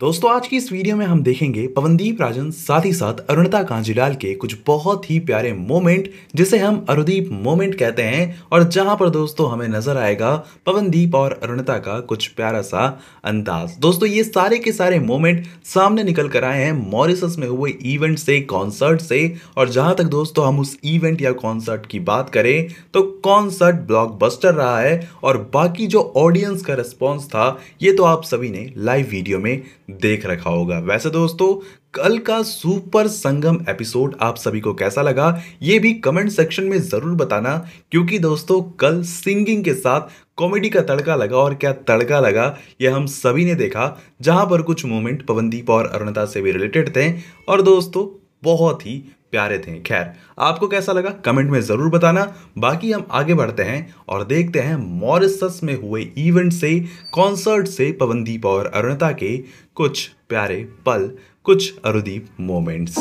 दोस्तों आज की इस वीडियो में हम देखेंगे पवनदीप राजन साथ ही साथ अरुणता कांजीलाल के कुछ बहुत ही प्यारे मोमेंट जिसे हम अरुदीप मोमेंट कहते हैं और जहां पर दोस्तों हमें नजर आएगा पवनदीप और अरुणता का कुछ प्यारा सा अंदाज दोस्तों ये सारे के सारे मोमेंट सामने निकल कर आए हैं मॉरिसस में हुए इवेंट से कॉन्सर्ट से और जहां तक दोस्तों हम उस इवेंट या कॉन्सर्ट की बात करें तो कॉन्सर्ट ब्लॉक रहा है और बाकी जो ऑडियंस का रिस्पॉन्स था ये तो आप सभी ने लाइव वीडियो में देख रखा होगा वैसे दोस्तों कल का सुपर संगम एपिसोड आप सभी को कैसा लगा ये भी कमेंट सेक्शन में ज़रूर बताना क्योंकि दोस्तों कल सिंगिंग के साथ कॉमेडी का तड़का लगा और क्या तड़का लगा ये हम सभी ने देखा जहां पर कुछ मोमेंट पवनदीप और अरुणता से भी रिलेटेड थे और दोस्तों बहुत ही प्यारे थे खैर आपको कैसा लगा कमेंट में ज़रूर बताना बाकी हम आगे बढ़ते हैं और देखते हैं मॉरिसस में हुए इवेंट से कॉन्सर्ट से पवनदीप और अरुणता के कुछ प्यारे पल कुछ अरुदीप मोमेंट्स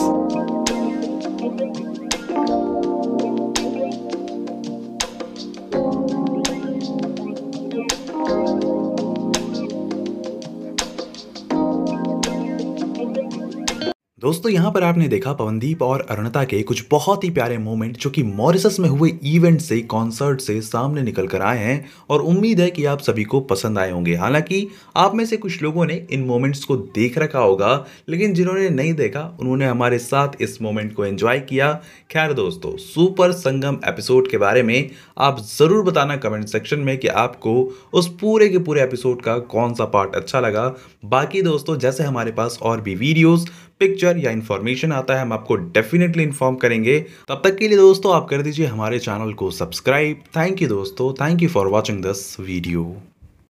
दोस्तों यहाँ पर आपने देखा पवनदीप और अरुणता के कुछ बहुत ही प्यारे मोमेंट जो कि मॉरिसस में हुए इवेंट से कॉन्सर्ट से सामने निकल कर आए हैं और उम्मीद है कि आप सभी को पसंद आए होंगे हालांकि आप में से कुछ लोगों ने इन मोमेंट्स को देख रखा होगा लेकिन जिन्होंने नहीं देखा उन्होंने हमारे साथ इस मोमेंट को एंजॉय किया खैर दोस्तों सुपर संगम एपिसोड के बारे में आप ज़रूर बताना कमेंट सेक्शन में कि आपको उस पूरे के पूरे एपिसोड का कौन सा पार्ट अच्छा लगा बाकी दोस्तों जैसे हमारे पास और भी वीडियोज़ पिक्चर अगर या इन्फॉर्मेशन आता है हम आपको डेफिनेटली इन्फॉर्म करेंगे तब तक के लिए दोस्तों आप कर दीजिए हमारे चैनल को सब्सक्राइब थैंक यू दोस्तों thank you for watching this video